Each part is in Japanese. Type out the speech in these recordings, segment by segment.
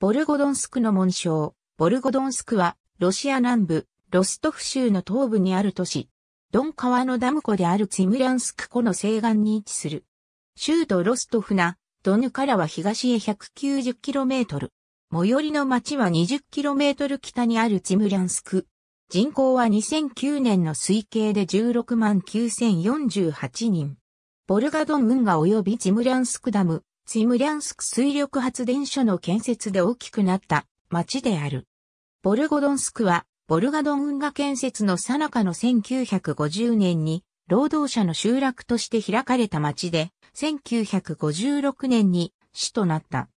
ボルゴドンスクの紋章。ボルゴドンスクは、ロシア南部、ロストフ州の東部にある都市。ドン川のダム湖であるツィムランスク湖の西岸に位置する。州都ロストフな、ドヌからは東へ 190km。最寄りの町は 20km 北にあるツィムランスク。人口は2009年の推計で16万9048人。ボルガドン運河及びチムランスクダム、チムリャンスク水力発電所の建設で大きくなった町である。ボルゴドンスクは、ボルガドン運河建設の最中の1950年に、労働者の集落として開かれた町で、1956年に市となった。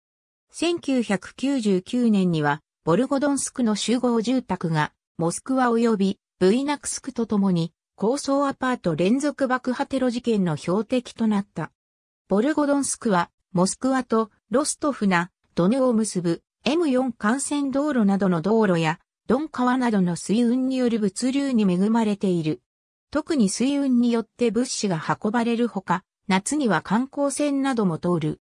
1999年には、ボルゴドンスクの集合住宅が、モスクワ及びブイナクスクと共に、高層アパート連続爆破テロ事件の標的となった。ボルゴドンスクは、モスクワとロストフナ、ドネを結ぶ M4 幹線道路などの道路や、ドン川などの水運による物流に恵まれている。特に水運によって物資が運ばれるほか、夏には観光船なども通る。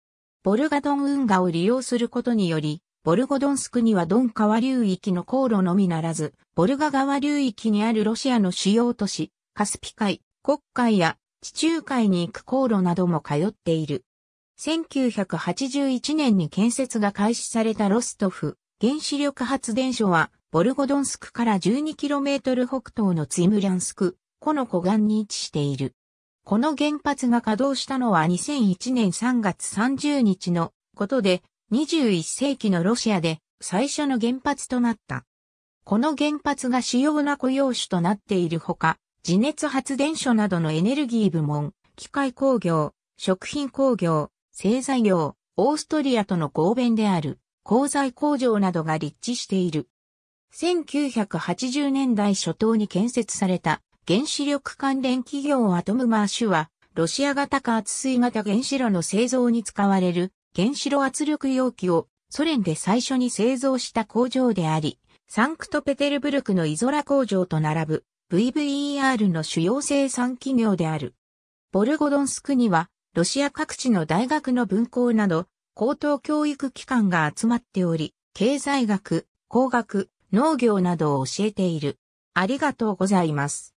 ボルガドン運河を利用することにより、ボルゴドンスクにはドン川流域の航路のみならず、ボルガ川流域にあるロシアの主要都市、カスピ海、黒海や地中海に行く航路なども通っている。1981年に建設が開始されたロストフ原子力発電所は、ボルゴドンスクから 12km 北東のツイムリャンスク、この湖岸に位置している。この原発が稼働したのは2001年3月30日のことで、21世紀のロシアで最初の原発となった。この原発が主要な雇用種となっているほか、地熱発電所などのエネルギー部門、機械工業、食品工業、製材業、オーストリアとの合弁である、鋼材工場などが立地している。1980年代初頭に建設された原子力関連企業アトムマーシュは、ロシア型か圧水型原子炉の製造に使われる原子炉圧力容器をソ連で最初に製造した工場であり、サンクトペテルブルクのイゾラ工場と並ぶ VVER の主要生産企業である。ボルゴドンスクにはロシア各地の大学の分校など、高等教育機関が集まっており、経済学、工学、農業などを教えている。ありがとうございます。